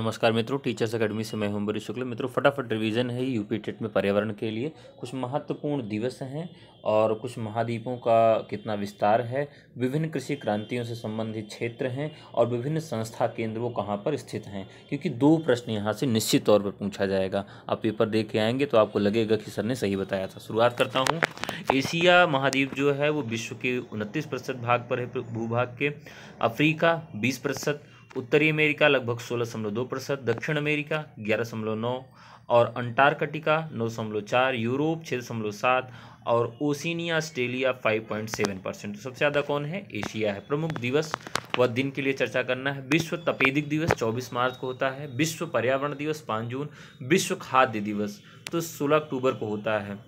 नमस्कार मित्रों teachers academy से मैं हूं शुक्ल मित्रों फटाफट रिवीजन है यूपी टेट में पर्यावरण के लिए कुछ महत्वपूर्ण दिवस हैं और कुछ महाद्वीपों का कितना विस्तार है विभिन्न कृषि क्रांतियों से संबंधित क्षेत्र हैं और विभिन्न संस्था केंद्र वो कहाँ पर स्थित हैं क्योंकि दो प्रश्न यहाँ से निश्चित तौर पर पूछा जाएगा आप पेपर दे के आएंगे तो आपको लगेगा कि सर ने सही बताया था शुरुआत करता हूँ एशिया महाद्वीप जो है वो विश्व के उनतीस भाग पर है भूभाग के अफ्रीका बीस उत्तरी अमेरिका लगभग सोलह दशमलव दो प्रतिशत दक्षिण अमेरिका ग्यारह दशमलव नौ और अंटार्कटिका नौ दशमलव चार यूरोप छः दशमलव सात और Oceania Australia five point seven percent तो सबसे ज़्यादा कौन है एशिया है प्रमुख दिवस व दिन के लिए चर्चा करना है विश्व तपेदिक दिवस चौबीस मार्च को होता है विश्व पर्यावरण दिवस पाँच जून विश्व खाद्य दिवस तो सोलह अक्टूबर को होता है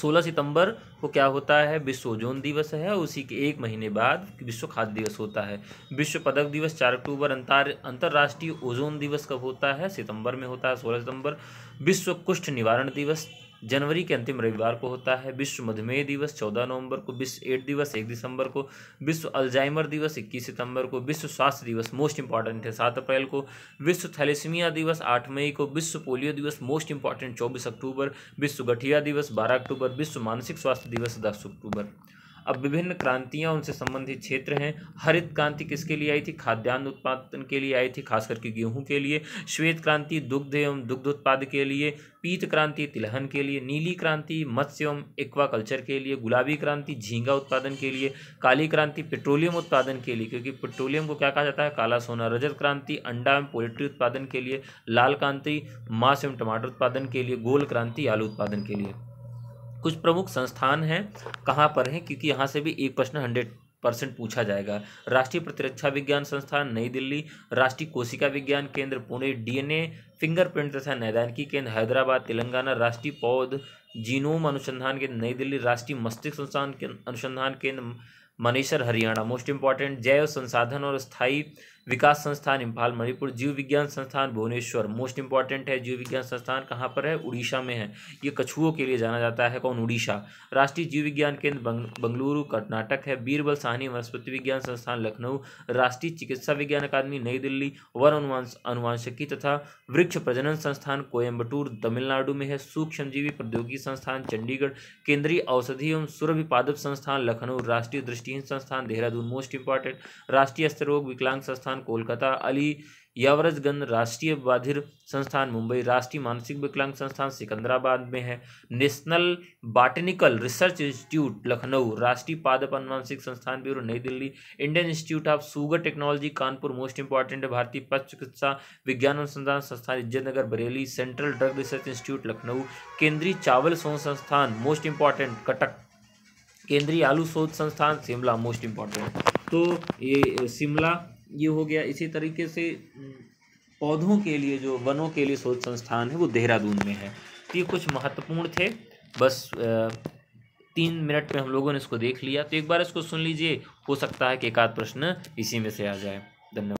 सोलह सितंबर को क्या होता है विश्व ओजोन दिवस है उसी के एक महीने बाद विश्व खाद्य दिवस होता है विश्व पदक दिवस चार अक्टूबर अंतर अंतर्राष्ट्रीय ओजोन दिवस कब होता है सितंबर में होता है सोलह सितंबर विश्व कुष्ठ निवारण दिवस जनवरी के अंतिम रविवार को होता है विश्व मधुमेह दिवस चौदह नवंबर को विश्व एड दिवस एक दिसंबर को विश्व अल्जाइमर दिवस इक्कीस सितंबर को विश्व स्वास्थ्य दिवस मोस्ट इंपॉर्टेंट है सात अप्रैल को विश्व थैलेसमिया दिवस आठ मई को विश्व पोलियो दिवस मोस्ट इंपॉर्टेंट चौबीस अक्टूबर विश्व गठिया दिवस बारह अक्टूबर विश्व मानसिक स्वास्थ्य दिवस दस अक्टूबर अब विभिन्न क्रांतियाँ उनसे संबंधित क्षेत्र हैं हरित क्रांति किसके लिए आई थी खाद्यान्न उत्पादन के लिए आई थी खास करके गेहूँ के लिए श्वेत क्रांति दुग्ध एवं दुग्ध उत्पाद के लिए पीत क्रांति तिलहन के लिए नीली क्रांति मत्स्य एवं एक्वाकल्चर के लिए गुलाबी क्रांति झींगा उत्पादन के लिए काली क्रांति पेट्रोलियम उत्पादन के लिए क्योंकि पेट्रोलियम को क्या कहा जाता है काला सोना रजत क्रांति अंडा एवं पोल्ट्री उत्पादन के लिए लाल क्रांति मांस एवं टमाटर उत्पादन के लिए गोल क्रांति आलू उत्पादन के लिए कुछ प्रमुख संस्थान हैं कहाँ पर हैं क्योंकि यहाँ से भी एक प्रश्न हंड्रेड परसेंट पूछा जाएगा राष्ट्रीय प्रतिरक्षा विज्ञान संस्थान नई दिल्ली राष्ट्रीय कोशिका विज्ञान केंद्र पुणे डीएनए फिंगरप्रिंट तथा नैदानिकी केंद्र हैदराबाद तेलंगाना राष्ट्रीय पौध जीनोम अनुसंधान केंद्र नई दिल्ली राष्ट्रीय मस्तिष्क संस्थान के अनुसंधान केंद्र मनेसर हरियाणा मोस्ट इंपॉर्टेंट जैव संसाधन और स्थायी विकास संस्थान इम्फाल मणिपुर जीव विज्ञान संस्थान भुवनेश्वर मोस्ट इंपॉर्टेंट है जीव विज्ञान संस्थान कहाँ पर है उड़ीसा में है ये कछुओं के लिए जाना जाता है कौन उड़ीसा राष्ट्रीय जीव विज्ञान केंद्र बंगलुरु कर्नाटक है बीरबल साहनी वनस्पति विज्ञान संस्थान लखनऊ राष्ट्रीय चिकित्सा विज्ञान अकादमी नई दिल्ली वन अनुवांशिकी तथा वृक्ष प्रजनन संस्थान कोयम्बटूर तमिलनाडु में है सूक्ष्मजीवी प्रौद्योगिकी संस्थान चंडीगढ़ केंद्रीय औषधि एवं सुरभि पादप संस्थान लखनऊ राष्ट्रीय दृष्टि राष्ट्रीय संस्थान देहरादून मोस्ट इंपॉर्टेंट राष्ट्रीय रोग विकलांग संस्थान कोलकाता अली यावरजगंज राष्ट्रीय बाधिर संस्थान मुंबई राष्ट्रीय मानसिक विकलांग संस्थान सिकंदराबाद में है national botanical research institute Lucknow राष्ट्रीय पादप अनुवांशिक संस्थान bureau New Delhi Indian institute of sugar technology Kanpur most important भारतीय पश्च चिकित्सा विज्ञान अनुसंधान संस्थान नगर Bareilly central drug research institute Lucknow केंद्रीय चावल सोन संस्थान मोस्ट इंपॉर्टेंट कटक केंद्रीय आलू शोध संस्थान शिमला मोस्ट इम्पॉर्टेंट तो ये शिमला ये हो गया इसी तरीके से पौधों के लिए जो वनों के लिए शोध संस्थान है वो देहरादून में है तो ये कुछ महत्वपूर्ण थे बस तीन मिनट में हम लोगों ने इसको देख लिया तो एक बार इसको सुन लीजिए हो सकता है कि एक आध प्रश्न इसी में से आ जाए धन्यवाद